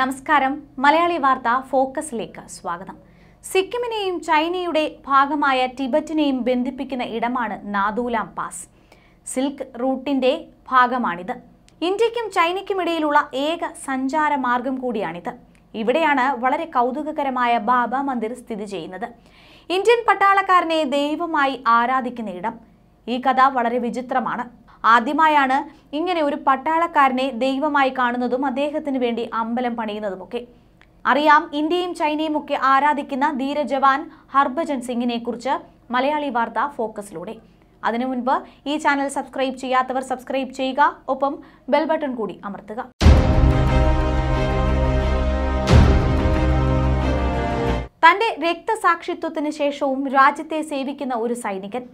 നമസ്കാരം മലയാളി വാർത്ത ഫോക്കസിലേക്ക് സ്വാഗതം സിക്കിമിനെയും ചൈനയുടെ ഭാഗമായ ടിബറ്റിനെയും ബന്ധിപ്പിക്കുന്ന ഇടമാണ് നാദൂലാം പാസ് സിൽക്ക് റൂട്ടിന്റെ ഭാഗമാണിത് ഇന്ത്യക്കും ചൈനയ്ക്കും ഇടയിലുള്ള ഏക സഞ്ചാര മാർഗം കൂടിയാണിത് ഇവിടെയാണ് വളരെ കൗതുകകരമായ ബാബ മന്ദിർ സ്ഥിതി ചെയ്യുന്നത് ഇന്ത്യൻ പട്ടാളക്കാരനെ ദൈവമായി ആരാധിക്കുന്ന ഇടം ഈ കഥ വളരെ വിചിത്രമാണ് ആദ്യമായാണ് ഇങ്ങനെ ഒരു പട്ടാളക്കാരനെ ദൈവമായി കാണുന്നതും അദ്ദേഹത്തിന് വേണ്ടി അമ്പലം പണിയുന്നതുമൊക്കെ അറിയാം ഇന്ത്യയും ചൈനയും ഒക്കെ ആരാധിക്കുന്ന ധീര ജവാൻ ഹർഭജൻ സിംഗിനെ കുറിച്ച് മലയാളി വാർത്ത ഫോക്കസിലൂടെ അതിനു മുൻപ് ഈ ചാനൽ സബ്സ്ക്രൈബ് ചെയ്യാത്തവർ സബ്സ്ക്രൈബ് ചെയ്യുക ഒപ്പം ബെൽ ബട്ടൺ കൂടി അമർത്തുക തന്റെ രക്തസാക്ഷിത്വത്തിന് ശേഷവും രാജ്യത്തെ സേവിക്കുന്ന ഒരു സൈനികൻ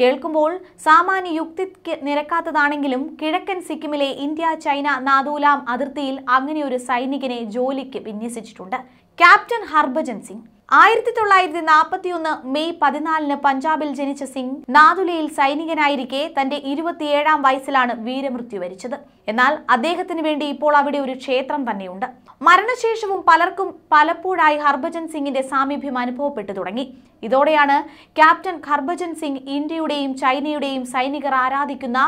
കേൾക്കുമ്പോൾ സാമാന്യ യുക്തി നിരക്കാത്തതാണെങ്കിലും കിഴക്കൻ സിക്കിമിലെ ഇന്ത്യ ചൈന നാദൂലാം അതിർത്തിയിൽ അങ്ങനെയൊരു സൈനികനെ ജോലിക്ക് വിന്യസിച്ചിട്ടുണ്ട് ക്യാപ്റ്റൻ ഹർഭജൻ സിംഗ് ആയിരത്തി തൊള്ളായിരത്തി നാൽപ്പത്തിയൊന്ന് മെയ് പതിനാലിന് പഞ്ചാബിൽ ജനിച്ച സിംഗ് നാദുലയിൽ സൈനികനായിരിക്കെ തന്റെ ഇരുപത്തിയേഴാം വയസ്സിലാണ് വീരമൃത്യു വരിച്ചത് എന്നാൽ അദ്ദേഹത്തിന് വേണ്ടി ഇപ്പോൾ അവിടെ ഒരു ക്ഷേത്രം തന്നെയുണ്ട് മരണശേഷവും പലർക്കും പലപ്പോഴായി ഹർഭജൻ സിംഗിന്റെ സാമീപ്യം അനുഭവപ്പെട്ടു തുടങ്ങി ഇതോടെയാണ് ക്യാപ്റ്റൻ ഹർഭജൻ സിംഗ് ഇന്ത്യയുടെയും ചൈനയുടെയും സൈനികർ ആരാധിക്കുന്ന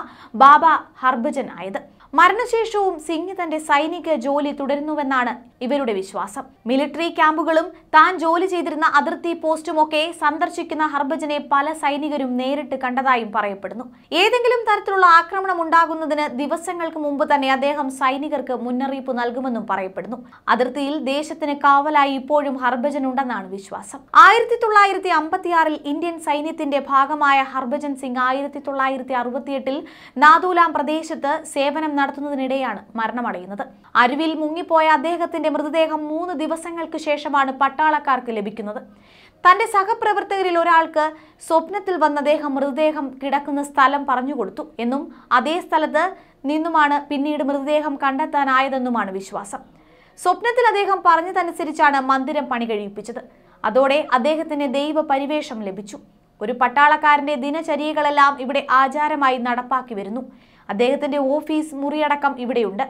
ബാബ ഹർഭജൻ ആയത് മരണശേഷവും സിംഗ് തന്റെ സൈനിക ജോലി തുടരുന്നുവെന്നാണ് ഇവരുടെ വിശ്വാസം മിലിറ്ററി ക്യാമ്പുകളും താൻ ജോലി ചെയ്തിരുന്ന അതിർത്തി പോസ്റ്റുമൊക്കെ സന്ദർശിക്കുന്ന ഹർഭജനെ പല സൈനികരും നേരിട്ട് കണ്ടതായും പറയപ്പെടുന്നു ഏതെങ്കിലും തരത്തിലുള്ള ആക്രമണം ഉണ്ടാകുന്നതിന് ദിവസങ്ങൾക്ക് മുമ്പ് തന്നെ അദ്ദേഹം സൈനികർക്ക് മുന്നറിയിപ്പ് നൽകുമെന്നും പറയപ്പെടുന്നു അതിർത്തിയിൽ ദേശത്തിന് കാവലായി ഇപ്പോഴും ഹർഭജൻ ഉണ്ടെന്നാണ് വിശ്വാസം ആയിരത്തി തൊള്ളായിരത്തി അമ്പത്തിയാറിൽ ഇന്ത്യൻ സൈന്യത്തിന്റെ ഭാഗമായ ഹർഭജൻ സിംഗ് ആയിരത്തി തൊള്ളായിരത്തി അറുപത്തിയെട്ടിൽ നാദൂലാം പ്രദേശത്ത് സേവനം നടത്തുന്നതിനിടെയാണ് മരണമടയുന്നത് അരുവിൽ മുങ്ങിപ്പോയ അദ്ദേഹത്തിന്റെ മൃതദേഹം മൂന്ന് ദിവസങ്ങൾക്ക് ശേഷമാണ് പട്ടാളക്കാർക്ക് ലഭിക്കുന്നത് തന്റെ സഹപ്രവർത്തകരിൽ ഒരാൾക്ക് സ്വപ്നത്തിൽ വന്ന അദ്ദേഹം മൃതദേഹം കിടക്കുന്ന സ്ഥലം പറഞ്ഞുകൊടുത്തു എന്നും അതേ സ്ഥലത്ത് നിന്നുമാണ് പിന്നീട് മൃതദേഹം കണ്ടെത്താനായതെന്നുമാണ് വിശ്വാസം സ്വപ്നത്തിൽ അദ്ദേഹം പറഞ്ഞതനുസരിച്ചാണ് മന്ദിരം പണി കഴിപ്പിച്ചത് അതോടെ അദ്ദേഹത്തിന് ദൈവ പരിവേഷം ലഭിച്ചു ഒരു പട്ടാളക്കാരന്റെ ദിനചര്യകളെല്ലാം ഇവിടെ ആചാരമായി നടപ്പാക്കി വരുന്നു അദ്ദേഹത്തിന്റെ ഓഫീസ് മുറിയടക്കം ഇവിടെയുണ്ട്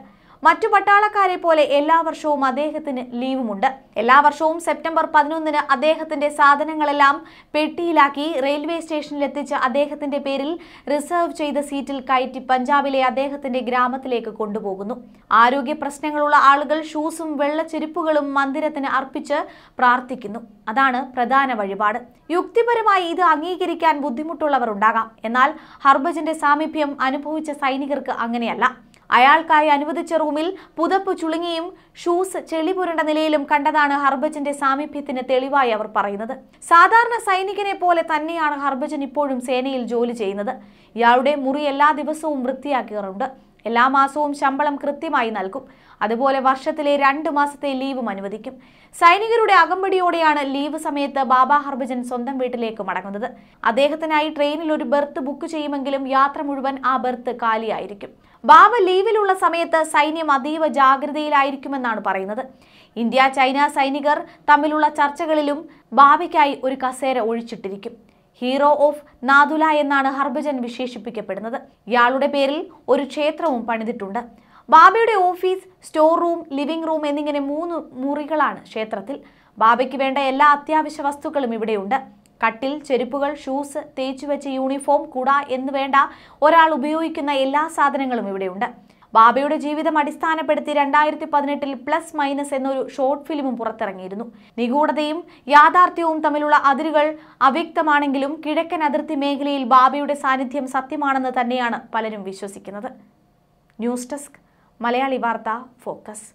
മറ്റു പട്ടാളക്കാരെ പോലെ എല്ലാ വർഷവും അദ്ദേഹത്തിന് ലീവുമുണ്ട് എല്ലാ വർഷവും സെപ്റ്റംബർ പതിനൊന്നിന് അദ്ദേഹത്തിന്റെ സാധനങ്ങളെല്ലാം പെട്ടിയിലാക്കി റെയിൽവേ സ്റ്റേഷനിലെത്തിച്ച് അദ്ദേഹത്തിന്റെ പേരിൽ റിസർവ് ചെയ്ത സീറ്റിൽ കയറ്റി പഞ്ചാബിലെ അദ്ദേഹത്തിന്റെ ഗ്രാമത്തിലേക്ക് കൊണ്ടുപോകുന്നു ആരോഗ്യ പ്രശ്നങ്ങളുള്ള ആളുകൾ ഷൂസും വെള്ളച്ചെരുപ്പുകളും മന്ദിരത്തിന് അർപ്പിച്ച് പ്രാർത്ഥിക്കുന്നു അതാണ് പ്രധാന വഴിപാട് യുക്തിപരമായി ഇത് അംഗീകരിക്കാൻ ബുദ്ധിമുട്ടുള്ളവർ ഉണ്ടാകാം എന്നാൽ ഹർഭജന്റെ സാമീപ്യം അനുഭവിച്ച സൈനികർക്ക് അങ്ങനെയല്ല അയാൾക്കായി അനുവദിച്ച റൂമിൽ പുതപ്പ് ചുളുങ്ങിയും ഷൂസ് ചെളിപുരണ്ട നിലയിലും കണ്ടതാണ് ഹർഭജന്റെ സാമീപ്യത്തിന് തെളിവായി അവർ പറയുന്നത് സാധാരണ സൈനികനെ പോലെ തന്നെയാണ് ഹർഭജൻ ഇപ്പോഴും സേനയിൽ ജോലി ചെയ്യുന്നത് ഇയാളുടെ മുറി എല്ലാ ദിവസവും വൃത്തിയാക്കാറുണ്ട് എല്ലാ മാസവും ശമ്പളം കൃത്യമായി നൽകും അതുപോലെ വർഷത്തിലെ രണ്ട് മാസത്തെ ലീവും അനുവദിക്കും സൈനികരുടെ അകമ്പടിയോടെയാണ് ലീവ് സമയത്ത് ബാബ ഹർഭജൻ സ്വന്തം വീട്ടിലേക്ക് മടങ്ങുന്നത് അദ്ദേഹത്തിനായി ട്രെയിനിൽ ഒരു ബെർത്ത് ബുക്ക് ചെയ്യുമെങ്കിലും യാത്ര മുഴുവൻ ആ ബെർത്ത് കാലിയായിരിക്കും ബാബ ലീവിലുള്ള സമയത്ത് സൈന്യം അതീവ ജാഗ്രതയിലായിരിക്കുമെന്നാണ് പറയുന്നത് ഇന്ത്യ ചൈന സൈനികർ തമ്മിലുള്ള ചർച്ചകളിലും ബാബയ്ക്കായി ഒരു കസേര ഒഴിച്ചിട്ടിരിക്കും ഹീറോ ഓഫ് നാദുല എന്നാണ് ഹർഭജൻ വിശേഷിപ്പിക്കപ്പെടുന്നത് ഇയാളുടെ പേരിൽ ഒരു ക്ഷേത്രവും പണിതിട്ടുണ്ട് ബാബയുടെ office store room living room എന്നിങ്ങനെ മൂന്ന് മുറികളാണ് ക്ഷേത്രത്തിൽ ബാബയ്ക്ക് വേണ്ട എല്ലാ അത്യാവശ്യ വസ്തുക്കളും ഇവിടെയുണ്ട് കട്ടിൽ ചെരുപ്പുകൾ ഷൂസ് തേച്ചു വെച്ച യൂണിഫോം കുട എന്നുവേണ്ട ഒരാൾ ഉപയോഗിക്കുന്ന എല്ലാ സാധനങ്ങളും ഇവിടെയുണ്ട് ബാബയുടെ ജീവിതം അടിസ്ഥാനപ്പെടുത്തി രണ്ടായിരത്തി പതിനെട്ടിൽ പ്ലസ് മൈനസ് എന്നൊരു ഷോർട്ട് ഫിലിമും പുറത്തിറങ്ങിയിരുന്നു നിഗൂഢതയും യാഥാർത്ഥ്യവും തമ്മിലുള്ള അതിരുകൾ അവ്യക്തമാണെങ്കിലും കിഴക്കൻ അതിർത്തി മേഖലയിൽ ബാബയുടെ സാന്നിധ്യം സത്യമാണെന്ന് തന്നെയാണ് പലരും വിശ്വസിക്കുന്നത് ന്യൂസ് ഡെസ്ക് മലയാളി വാർത്ത ഫോക്കസ്